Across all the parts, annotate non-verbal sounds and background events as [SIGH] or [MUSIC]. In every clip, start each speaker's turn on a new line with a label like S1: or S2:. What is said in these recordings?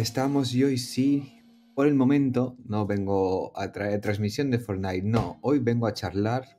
S1: estamos y hoy sí, por el momento no vengo a traer transmisión de Fortnite, no, hoy vengo a charlar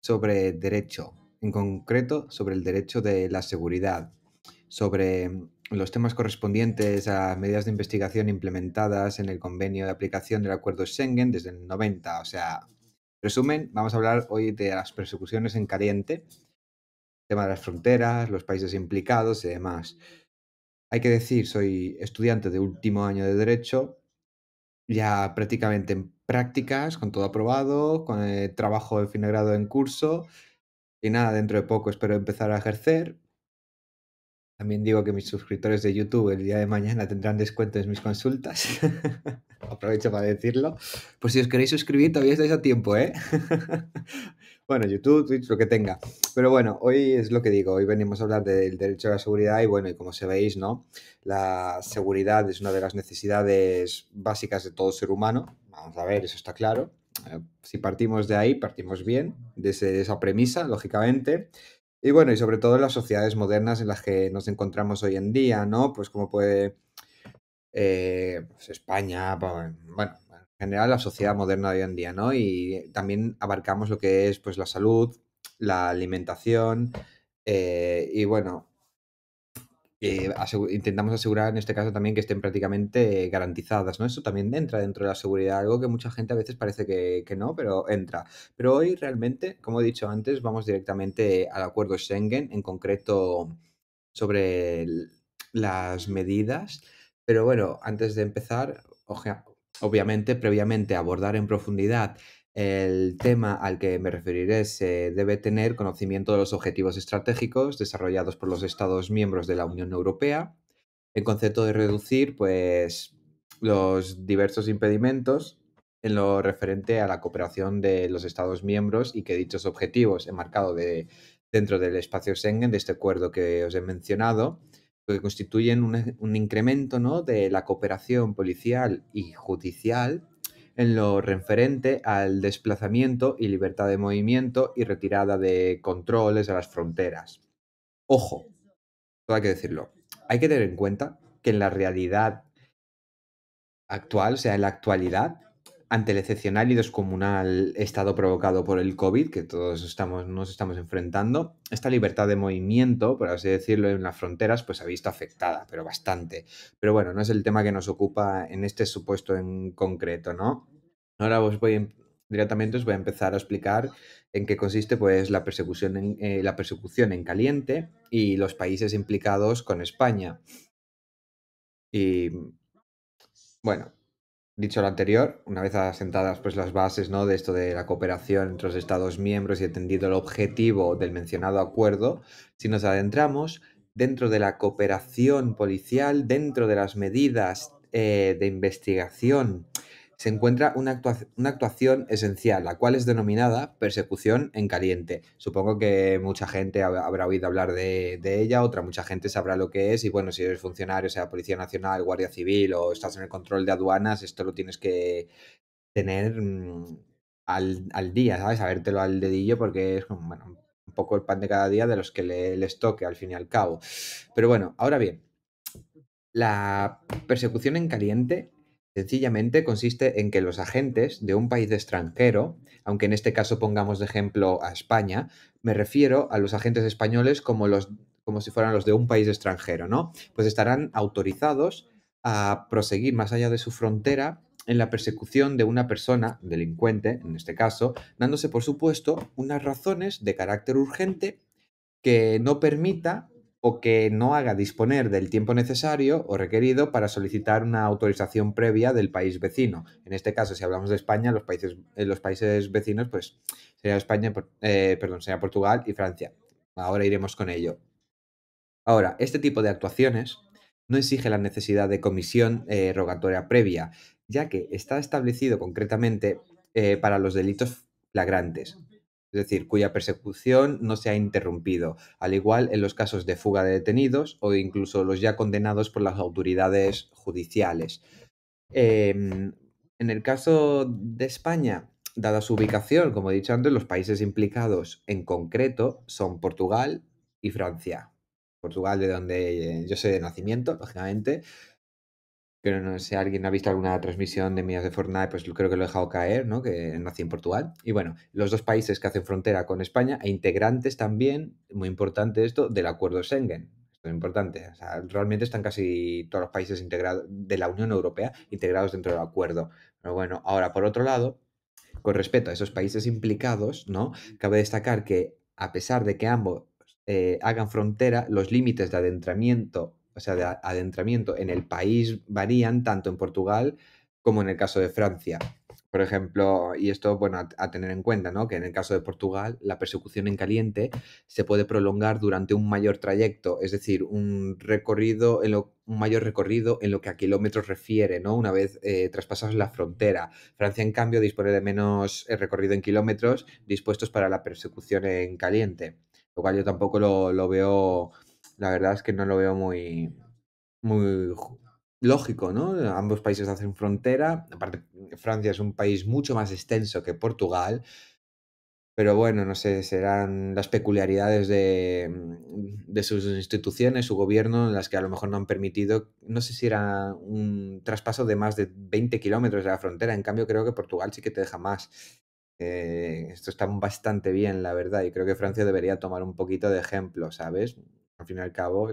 S1: sobre derecho, en concreto sobre el derecho de la seguridad, sobre los temas correspondientes a medidas de investigación implementadas en el convenio de aplicación del acuerdo Schengen desde el 90. O sea, resumen, vamos a hablar hoy de las persecuciones en caliente, tema de las fronteras, los países implicados y demás. Hay que decir, soy estudiante de último año de Derecho, ya prácticamente en prácticas, con todo aprobado, con eh, trabajo de fin de grado en curso. Y nada, dentro de poco espero empezar a ejercer. También digo que mis suscriptores de YouTube el día de mañana tendrán descuento en mis consultas. [LAUGHS] aprovecho para decirlo. Pues si os queréis suscribir, todavía estáis a tiempo, ¿eh? [LAUGHS] bueno, YouTube, Twitch, lo que tenga. Pero bueno, hoy es lo que digo, hoy venimos a hablar del derecho a la seguridad y bueno, y como se veis, ¿no? La seguridad es una de las necesidades básicas de todo ser humano. Vamos a ver, eso está claro. Eh, si partimos de ahí, partimos bien, desde esa premisa, lógicamente. Y bueno, y sobre todo en las sociedades modernas en las que nos encontramos hoy en día, ¿no? Pues como puede eh, pues, España, bueno, en general la sociedad moderna de hoy en día, ¿no? Y también abarcamos lo que es pues la salud, la alimentación eh, y bueno, eh, intentamos asegurar en este caso también que estén prácticamente garantizadas, ¿no? Eso también entra dentro de la seguridad, algo que mucha gente a veces parece que, que, no, pero entra. Pero hoy realmente, como he dicho antes, vamos directamente al acuerdo Schengen, en concreto sobre las medidas pero bueno, antes de empezar, obviamente, previamente abordar en profundidad el tema al que me referiré se debe tener conocimiento de los objetivos estratégicos desarrollados por los Estados miembros de la Unión Europea, en concepto de reducir pues, los diversos impedimentos en lo referente a la cooperación de los Estados miembros y que dichos objetivos he marcado dentro del espacio Schengen, de este acuerdo que os he mencionado, que constituyen un, incremento ¿no? de la cooperación policial y judicial en lo referente al desplazamiento y libertad de movimiento y retirada de controles a las fronteras. Ojo, hay que decirlo. Hay que tener en cuenta que en la realidad actual, o sea, en la actualidad, ante el excepcional y descomunal estado provocado por el COVID, que todos estamos, nos estamos enfrentando, esta libertad de movimiento, por así decirlo, en las fronteras, pues ha visto afectada, pero bastante. Pero bueno, no es el tema que nos ocupa en este supuesto en concreto, ¿no? Ahora os voy em, directamente os voy a empezar a explicar en qué consiste pues, la, persecución eh, la persecución en caliente y los países implicados con España. Y bueno, dicho lo anterior, una vez asentadas pues, las bases ¿no? de esto de la cooperación entre los Estados miembros y entendido el objetivo del mencionado acuerdo, si nos adentramos dentro de la cooperación policial, dentro de las medidas eh, de investigación se encuentra una, actuación, una actuación esencial, la cual es denominada persecución en caliente. Supongo que mucha gente habrá oído hablar de, ella, otra mucha gente sabrá lo que es y bueno, si eres funcionario, sea Policía Nacional, Guardia Civil o estás en el control de aduanas, esto lo tienes que tener mm, al, día, ¿sabes? Sabértelo al dedillo porque es un poco el pan de cada día de los que les toque al fin y al cabo. Pero bueno, ahora bien, la persecución en caliente Sencillamente consiste en que los agentes de un país extranjero, aunque en este caso pongamos de ejemplo a España, me refiero a los agentes españoles como, los, como si fueran los de un país extranjero, ¿no? Pues estarán autorizados a proseguir más allá de su frontera en la persecución de una persona, delincuente en este caso, dándose por supuesto unas razones de carácter urgente que no permita o que no haga disponer del tiempo necesario o requerido para solicitar una autorización previa del país vecino. En este caso, si hablamos de España, los países, eh, los países vecinos, pues sería España, eh, perdón, Portugal y Francia. Ahora iremos con ello. Ahora, este tipo de actuaciones no exige la necesidad de comisión eh, rogatoria previa, ya que está establecido concretamente para los delitos flagrantes, es decir, cuya persecución no se ha interrumpido, al igual en los casos de fuga de detenidos o incluso los ya condenados por las autoridades judiciales. Em, en el caso de España, dada su ubicación, como he dicho antes, los países implicados en concreto son Portugal y Francia. Portugal, de donde yo soy de nacimiento, lógicamente, pero no sé, alguien ha visto alguna transmisión de mías de Fortnite, pues creo que lo he dejado caer, ¿no? Que nací en Portugal. Y bueno, los dos países que hacen frontera con España e integrantes también, muy importante esto, del acuerdo Schengen. Esto es importante. realmente están casi todos los países integrados de la Unión Europea integrados dentro del acuerdo. Pero bueno, ahora, por otro lado, con respecto a esos países implicados, ¿no? Cabe destacar que a pesar de que ambos eh, hagan frontera, los límites de adentramiento o sea, de adentramiento en el país varían tanto en Portugal como en el caso de Francia. Por ejemplo, y esto, bueno, a, tener en cuenta, ¿no? Que en el caso de Portugal, la persecución en caliente se puede prolongar durante un mayor trayecto, es decir, un recorrido, en lo, un mayor recorrido en lo que a kilómetros refiere, ¿no? Una vez eh, traspasados la frontera. Francia, en cambio, dispone de menos eh, recorrido en kilómetros dispuestos para la persecución en caliente, lo cual yo tampoco lo, lo veo la verdad es que no lo veo muy, muy lógico, ¿no? Ambos países hacen frontera, aparte Francia es un país mucho más extenso que Portugal, pero bueno, no sé, serán las peculiaridades de, mm, de, sus instituciones, su gobierno, las que a lo mejor no han permitido, no sé si era un traspaso de más de 20 kilómetros de la frontera, en cambio creo que Portugal sí que te deja más. Eh, esto está bastante bien, la verdad, y creo que Francia debería tomar un poquito de ejemplo, ¿sabes? al fin y al cabo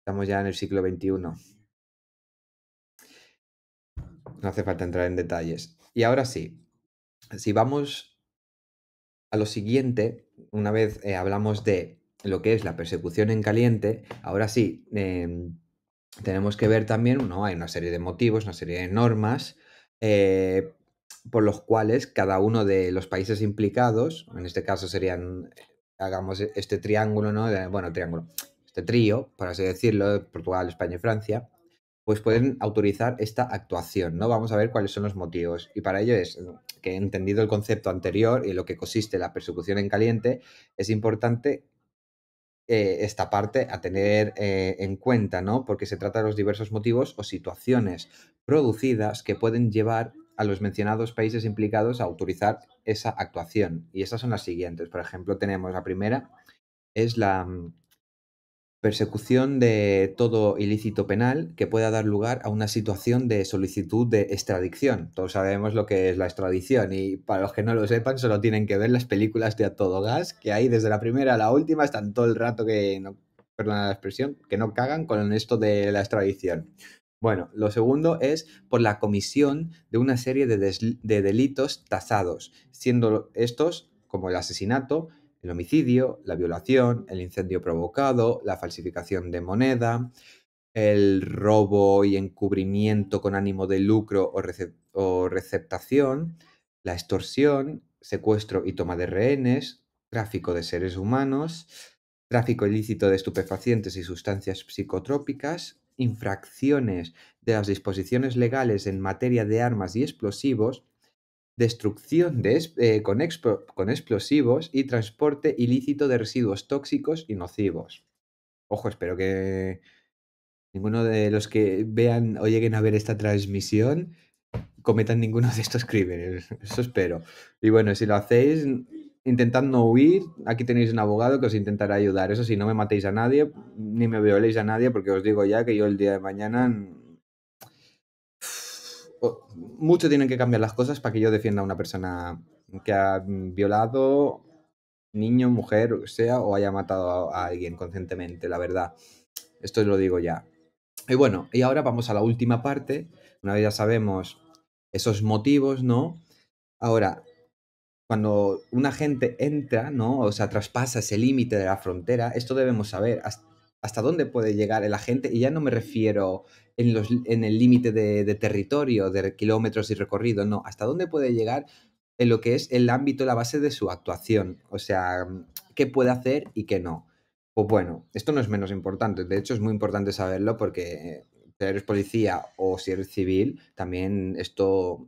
S1: estamos ya en el siglo XXI. No hace falta entrar en detalles. Y ahora sí, si vamos a lo siguiente, una vez eh, hablamos de lo que es la persecución en caliente, ahora sí, em, tenemos que ver también, ¿no? hay una serie de motivos, una serie de normas eh, por los cuales cada uno de los países implicados, en este caso serían hagamos e-, este triángulo, ¿no? bueno, triángulo, este trío, por así decirlo, Portugal, España y Francia, pues pueden autorizar esta actuación, ¿no? Vamos a ver cuáles son los motivos. Y para ello es que he entendido el concepto anterior y lo que consiste la persecución en caliente, es importante eh, esta parte a tener eh, en cuenta, ¿no? Porque se trata de los diversos motivos o situaciones producidas que pueden llevar a los mencionados países implicados a autorizar esa actuación. Y esas son las siguientes. Por ejemplo, tenemos la primera, es la mm, persecución de todo ilícito penal que pueda dar lugar a una situación de solicitud de extradición. Todos sabemos lo que es la extradición y para los que no lo sepan solo tienen que ver las películas de A Todo Gas que hay desde la primera a la última, están todo el rato que, no, perdona la expresión, que no cagan con esto de la extradición. Bueno, lo segundo es por la comisión de una serie de, delitos tasados, siendo estos como el asesinato, el homicidio, la violación, el incendio provocado, la falsificación de moneda, el robo y encubrimiento con ánimo de lucro o receptación, la extorsión, secuestro y toma de rehenes, tráfico de seres humanos, tráfico ilícito de estupefacientes y sustancias psicotrópicas, infracciones de las disposiciones legales en materia de armas y explosivos, destrucción eh, con, con explosivos y transporte ilícito de residuos tóxicos y nocivos. Ojo, espero que ninguno de los que vean o lleguen a ver esta transmisión cometan ninguno de estos crímenes. [LAUGHS] Eso espero. Y bueno, si lo hacéis, intentando huir, aquí tenéis un abogado que os intentará ayudar. Eso sí, no me matéis a nadie, ni me violéis a nadie, porque os digo ya que yo el día de mañana... Mm, [SIGHS] mucho tienen que cambiar las cosas para que yo defienda a una persona que ha mm, violado niño, mujer, o sea, o haya matado a alguien conscientemente, la verdad. Esto lo digo ya. Y bueno, y ahora vamos a la última parte. Una vez ya sabemos esos motivos, ¿no? Ahora, cuando un agente entra, ¿no? O sea, traspasa ese límite de la frontera, esto debemos saber hasta, dónde puede llegar el agente, y ya no me refiero en, los, en el límite de, de, territorio, de kilómetros y recorrido, no, hasta dónde puede llegar en lo que es el ámbito, la base de su actuación, o sea, qué puede hacer y qué no. Pues bueno, esto no es menos importante, de hecho es muy importante saberlo porque eh, si eres policía o si eres civil, también esto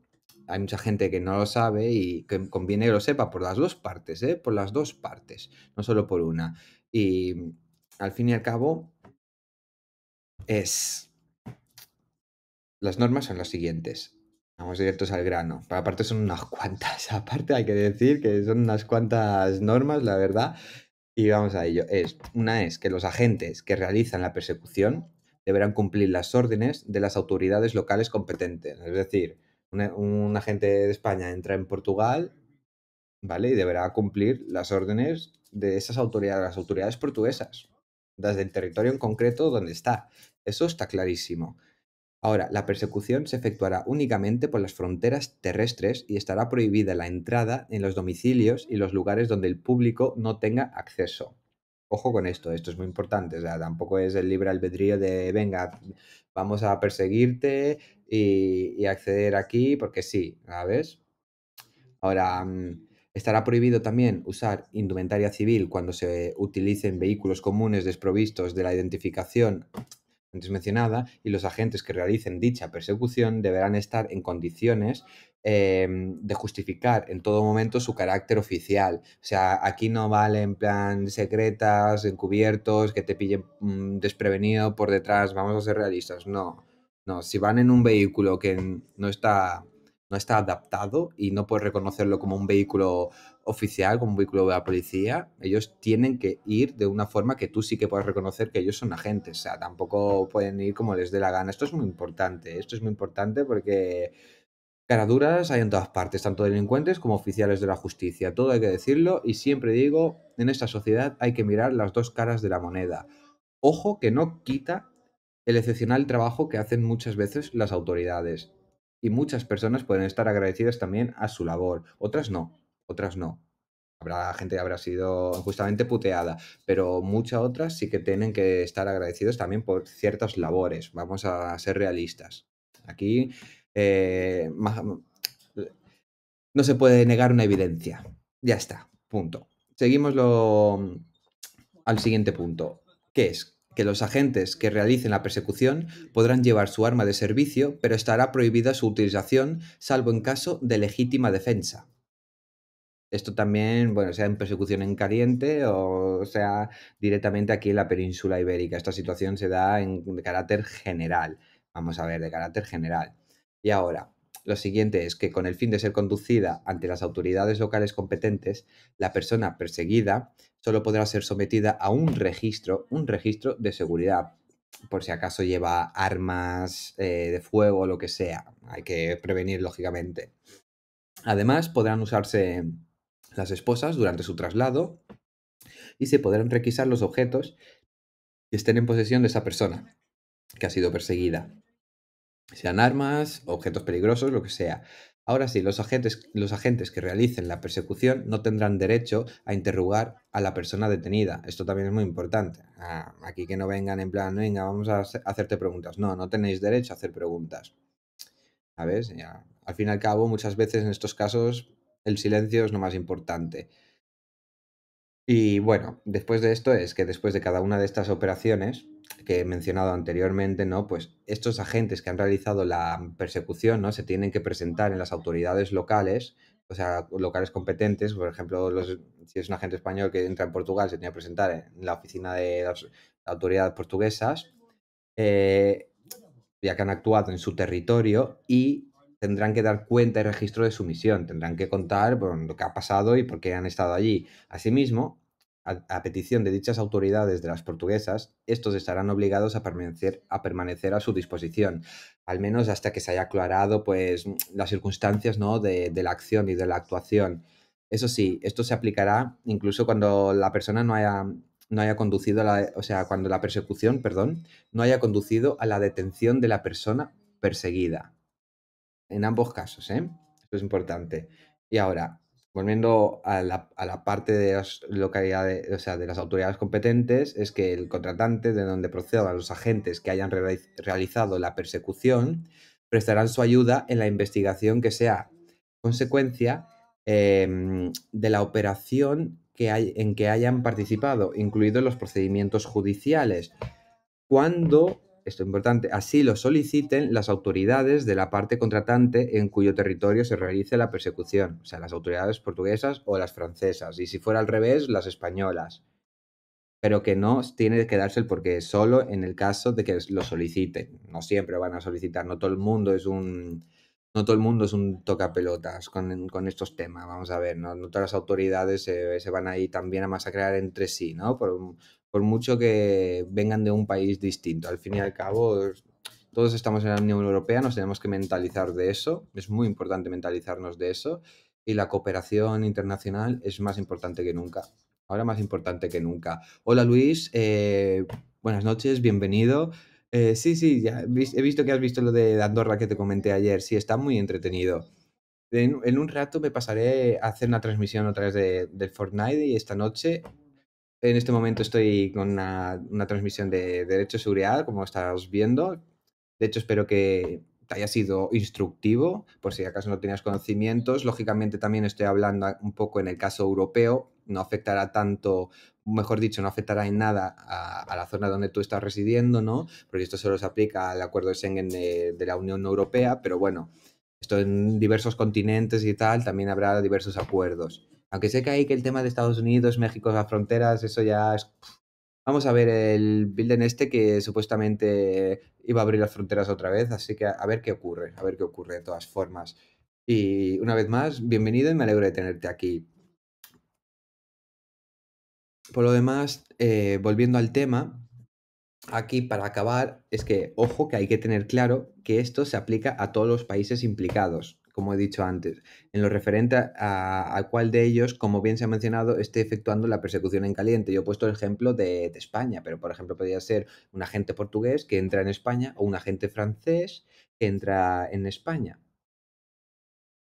S1: hay mucha gente que no lo sabe y que conviene que lo sepa por las dos partes, ¿eh? por las dos partes, no solo por una. Y mm, al fin y al cabo es... Las normas son las siguientes. Vamos directos al grano. Pero aparte son unas cuantas, [LAUGHS] aparte hay que decir que son unas cuantas normas, la verdad. Y vamos a ello. Es, una es que los agentes que realizan la persecución deberán cumplir las órdenes de las autoridades locales competentes. Es decir, un agente de España entra en Portugal, ¿vale? Y deberá cumplir las órdenes de esas autoridades, las autoridades portuguesas, desde el territorio en concreto donde está. Eso está clarísimo. Ahora, la persecución se efectuará únicamente por las fronteras terrestres y estará prohibida la entrada en los domicilios y los lugares donde el público no tenga acceso. Ojo con esto, esto es muy importante, tampoco es el libre albedrío de, venga, vamos a perseguirte, y, acceder aquí porque sí, ¿sabes? Ahora, mm, estará prohibido también usar indumentaria civil cuando se utilicen vehículos comunes desprovistos de la identificación antes mencionada y los agentes que realicen dicha persecución deberán estar en condiciones em, de justificar en todo momento su carácter oficial. O sea, aquí no vale en plan secretas, encubiertos, que te pillen mm, desprevenido por detrás, vamos a ser realistas, no. No, si van en un vehículo que no está, no está adaptado y no puedes reconocerlo como un vehículo oficial, como un vehículo de la policía, ellos tienen que ir de una forma que tú sí que puedas reconocer que ellos son agentes. O sea, tampoco pueden ir como les dé la gana. Esto es muy importante. Esto es muy importante porque caraduras hay en todas partes, tanto delincuentes como oficiales de la justicia. Todo hay que decirlo y siempre digo, en esta sociedad hay que mirar las dos caras de la moneda. Ojo que no quita el excepcional trabajo que hacen muchas veces las autoridades. Y muchas personas pueden estar agradecidas también a su labor, otras no, otras no. Habrá gente que habrá sido justamente puteada, pero muchas otras sí que tienen que estar agradecidos también por ciertas labores. Vamos a ser realistas. Aquí eh, no se puede negar una evidencia. Ya está, punto. Seguimos al siguiente punto, que es que los agentes que realicen la persecución podrán llevar su arma de servicio, pero estará prohibida su utilización salvo en caso de legítima defensa. Esto también, bueno, sea en persecución en caliente o sea directamente aquí en la península ibérica. Esta situación se da en, de carácter general. Vamos a ver, de carácter general. Y ahora, lo siguiente es que con el fin de ser conducida ante las autoridades locales competentes, la persona perseguida solo podrá ser sometida a un registro, un registro de seguridad, por si acaso lleva armas eh, de fuego o lo que sea. Hay que prevenir, lógicamente. Además, podrán usarse las esposas durante su traslado y se podrán requisar los objetos que estén en posesión de esa persona que ha sido perseguida sean armas, objetos peligrosos, lo que sea. Ahora sí, los agentes, los agentes que realicen la persecución no tendrán derecho a interrogar a la persona detenida. Esto también es muy importante. Ah, aquí que no vengan en plan, venga, vamos a hacerte preguntas. No, no tenéis derecho a hacer preguntas. A al fin y al cabo, muchas veces en estos casos el silencio es lo más importante. Y bueno, después de esto es que después de cada una de estas operaciones, que he mencionado anteriormente, ¿no? Pues estos agentes que han realizado la persecución, ¿no? Se tienen que presentar en las autoridades locales, o sea, locales competentes, por ejemplo, los, si es un agente español que entra en Portugal, se tiene que presentar en la oficina de las autoridades portuguesas, eh, ya que han actuado en su territorio y tendrán que dar cuenta y registro de su misión, tendrán que contar lo que ha pasado y por qué han estado allí. Asimismo, a, petición de dichas autoridades de las portuguesas, estos estarán obligados a permanecer, a permanecer a su disposición, al menos hasta que se haya aclarado pues, las circunstancias ¿no? de, la acción y de la actuación. Eso sí, esto se aplicará incluso cuando la persona no haya, no haya conducido a la, o sea, cuando la persecución, perdón, no haya conducido a la detención de la persona perseguida. En ambos casos, ¿eh? Esto es importante. Y ahora, volviendo a la, a la, parte de las localidades, o sea, de las autoridades competentes, es que el contratante de donde procedan los agentes que hayan realizado la persecución prestarán su ayuda en la investigación que sea consecuencia em, de la operación que hay, en que hayan participado, incluidos los procedimientos judiciales, cuando esto es importante, así lo soliciten las autoridades de la parte contratante en cuyo territorio se realice la persecución, o sea, las autoridades portuguesas o las francesas, y si fuera al revés, las españolas. Pero que no tiene que darse el porqué, solo en el caso de que lo soliciten. No siempre van a solicitar, no todo el mundo es un. No todo el mundo es un tocapelotas con, con estos temas, vamos a ver, ¿no? todas las autoridades se, se, van ahí también a masacrar entre sí, ¿no? Por por mucho que vengan de un país distinto. Al fin y al cabo, todos estamos en la Unión Europea, nos tenemos que mentalizar de eso, es muy importante mentalizarnos de eso, y la cooperación internacional es más importante que nunca, ahora más importante que nunca. Hola Luis, eh, buenas noches, bienvenido. Eh, sí, sí, ya he visto que has visto lo de Andorra que te comenté ayer, sí, está muy entretenido. En, un rato me pasaré a hacer una transmisión otra vez del de Fortnite y esta noche en este momento estoy con una, transmisión de derecho de seguridad, como estás viendo. De hecho, espero que te haya sido instructivo, por si acaso no tenías conocimientos. Lógicamente también estoy hablando un poco en el caso europeo, no afectará tanto, mejor dicho, no afectará en nada a, la zona donde tú estás residiendo, ¿no? Porque esto solo se aplica al acuerdo de Schengen de la Unión Europea, pero bueno, esto en diversos continentes y tal, también habrá diversos acuerdos. Aunque sé que hay que el tema de Estados Unidos, México, las fronteras, eso ya es... Vamos a ver el Builden este que supuestamente iba a abrir las fronteras otra vez, así que a ver qué ocurre, a ver qué ocurre de todas formas. Y una vez más, bienvenido y me alegro de tenerte aquí. Por lo demás, eh, volviendo al tema, aquí para acabar, es que ojo que hay que tener claro que esto se aplica a todos los países implicados como he dicho antes, en lo referente a, cuál de ellos, como bien se ha mencionado, esté efectuando la persecución en caliente. Yo he puesto el ejemplo de, España, pero por ejemplo podría ser un agente portugués que entra en España o un agente francés que entra en España.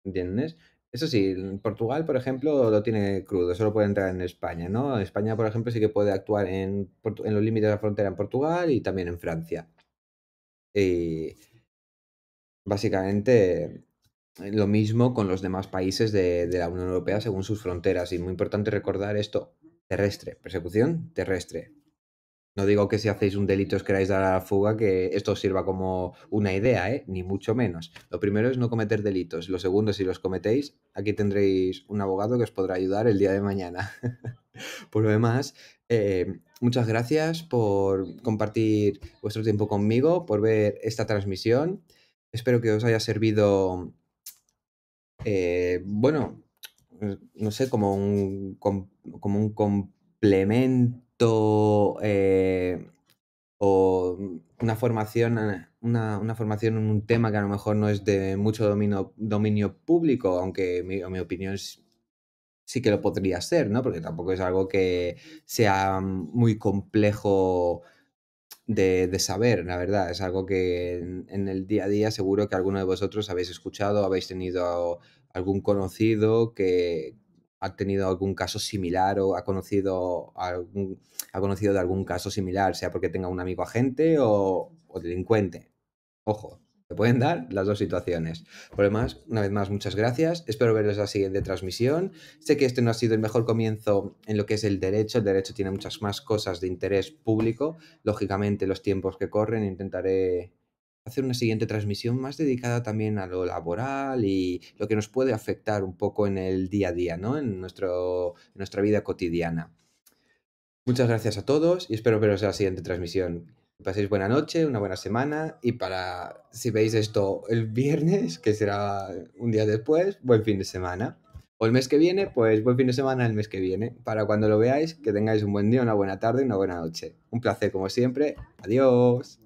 S1: ¿Entiendes? Eso sí, Portugal, por ejemplo, lo tiene crudo, solo puede entrar en España, ¿no? España, por ejemplo, sí que puede actuar en, los límites de la frontera en Portugal y también en Francia. Y básicamente lo mismo con los demás países de, la Unión Europea según sus fronteras. Y muy importante recordar esto, terrestre, persecución terrestre. No digo que si hacéis un delito os queráis dar a la fuga, que esto os sirva como una idea, ¿eh? ni mucho menos. Lo primero es no cometer delitos. Lo segundo, si los cometéis, aquí tendréis un abogado que os podrá ayudar el día de mañana. [LAUGHS] por lo demás, eh, muchas gracias por compartir vuestro tiempo conmigo, por ver esta transmisión. Espero que os haya servido eh, bueno, eh, no sé, como un, como un complemento eh, o una formación, una, formación en un tema que a lo mejor no es de mucho dominio, dominio público, aunque mi, mi opinión sí que lo podría ser, ¿no? Porque tampoco es algo que sea muy complejo de, saber, la verdad. Es algo que en, el día a día seguro que alguno de vosotros habéis escuchado, habéis tenido algún conocido que ha tenido algún caso similar o ha conocido, algún, ha conocido de algún caso similar, sea porque tenga un amigo agente o delincuente. Ojo, se pueden dar las dos situaciones. Por lo demás, una vez más, muchas gracias. Espero verles la siguiente transmisión. Sé que este no ha sido el mejor comienzo en lo que es el derecho. El derecho tiene muchas más cosas de interés público. Lógicamente, los tiempos que corren, intentaré hacer una siguiente transmisión más dedicada también a lo laboral y lo que nos puede afectar un poco en el día a día, ¿no? En, nuestro, en nuestra vida cotidiana. Muchas gracias a todos y espero veros en la siguiente transmisión paséis buena noche, una buena semana y para, si veis esto el viernes, que será un día después, buen fin de semana. O el mes que viene, pues buen fin de semana el mes que viene. Para cuando lo veáis, que tengáis un buen día, una buena tarde y una buena noche. Un placer como siempre. Adiós.